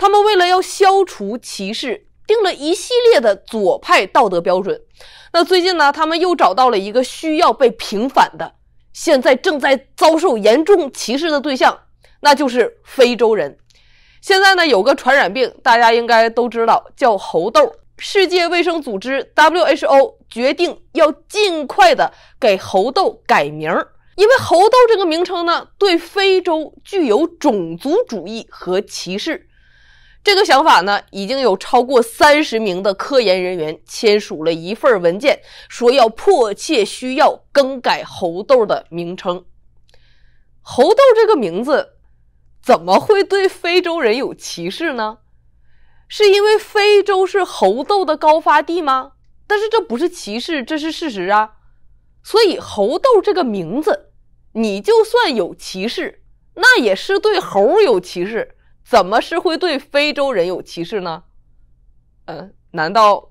他们为了要消除歧视，定了一系列的左派道德标准。那最近呢，他们又找到了一个需要被平反的，现在正在遭受严重歧视的对象，那就是非洲人。现在呢，有个传染病，大家应该都知道，叫猴痘。世界卫生组织 （WHO） 决定要尽快的给猴痘改名，因为猴痘这个名称呢，对非洲具有种族主义和歧视。这个想法呢，已经有超过三十名的科研人员签署了一份文件，说要迫切需要更改猴痘的名称。猴痘这个名字怎么会对非洲人有歧视呢？是因为非洲是猴痘的高发地吗？但是这不是歧视，这是事实啊。所以猴痘这个名字，你就算有歧视，那也是对猴有歧视。怎么是会对非洲人有歧视呢？嗯，难道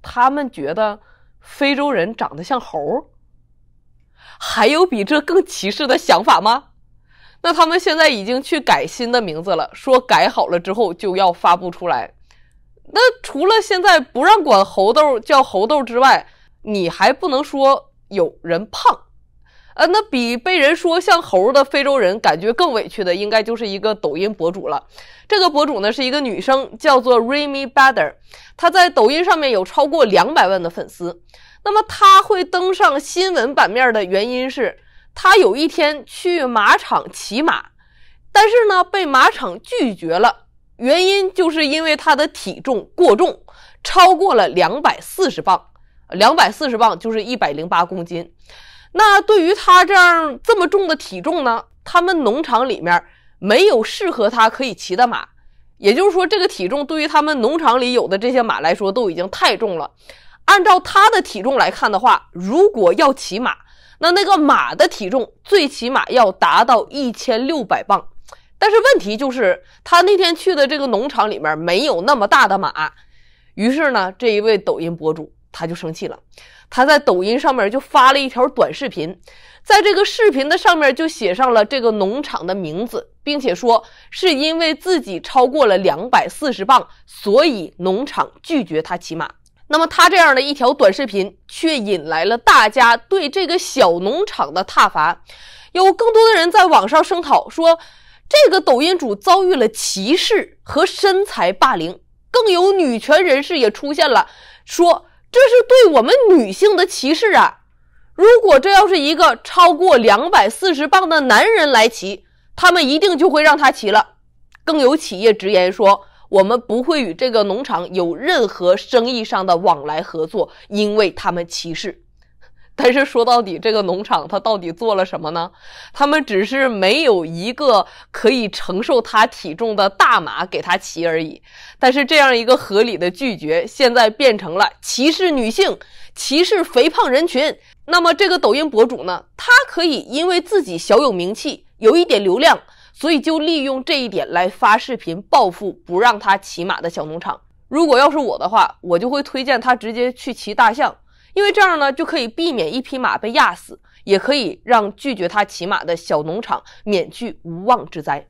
他们觉得非洲人长得像猴？还有比这更歧视的想法吗？那他们现在已经去改新的名字了，说改好了之后就要发布出来。那除了现在不让管猴豆叫猴豆之外，你还不能说有人胖。呃，那比被人说像猴的非洲人感觉更委屈的，应该就是一个抖音博主了。这个博主呢是一个女生，叫做 Remy b a d e r 她在抖音上面有超过两百万的粉丝。那么她会登上新闻版面的原因是，她有一天去马场骑马，但是呢被马场拒绝了，原因就是因为她的体重过重，超过了两百四十磅，两百四十磅就是一百零八公斤。那对于他这样这么重的体重呢？他们农场里面没有适合他可以骑的马，也就是说，这个体重对于他们农场里有的这些马来说都已经太重了。按照他的体重来看的话，如果要骑马，那那个马的体重最起码要达到一千六百磅。但是问题就是，他那天去的这个农场里面没有那么大的马，于是呢，这一位抖音博主。他就生气了，他在抖音上面就发了一条短视频，在这个视频的上面就写上了这个农场的名字，并且说是因为自己超过了两百四十磅，所以农场拒绝他骑马。那么他这样的一条短视频却引来了大家对这个小农场的挞伐，有更多的人在网上声讨说这个抖音主遭遇了歧视和身材霸凌，更有女权人士也出现了说。这是对我们女性的歧视啊！如果这要是一个超过两百四十磅的男人来骑，他们一定就会让他骑了。更有企业直言说：“我们不会与这个农场有任何生意上的往来合作，因为他们歧视。”但是说到底，这个农场它到底做了什么呢？他们只是没有一个可以承受他体重的大马给他骑而已。但是这样一个合理的拒绝，现在变成了歧视女性、歧视肥胖人群。那么这个抖音博主呢？他可以因为自己小有名气，有一点流量，所以就利用这一点来发视频报复不让他骑马的小农场。如果要是我的话，我就会推荐他直接去骑大象。因为这样呢，就可以避免一匹马被压死，也可以让拒绝他骑马的小农场免去无妄之灾。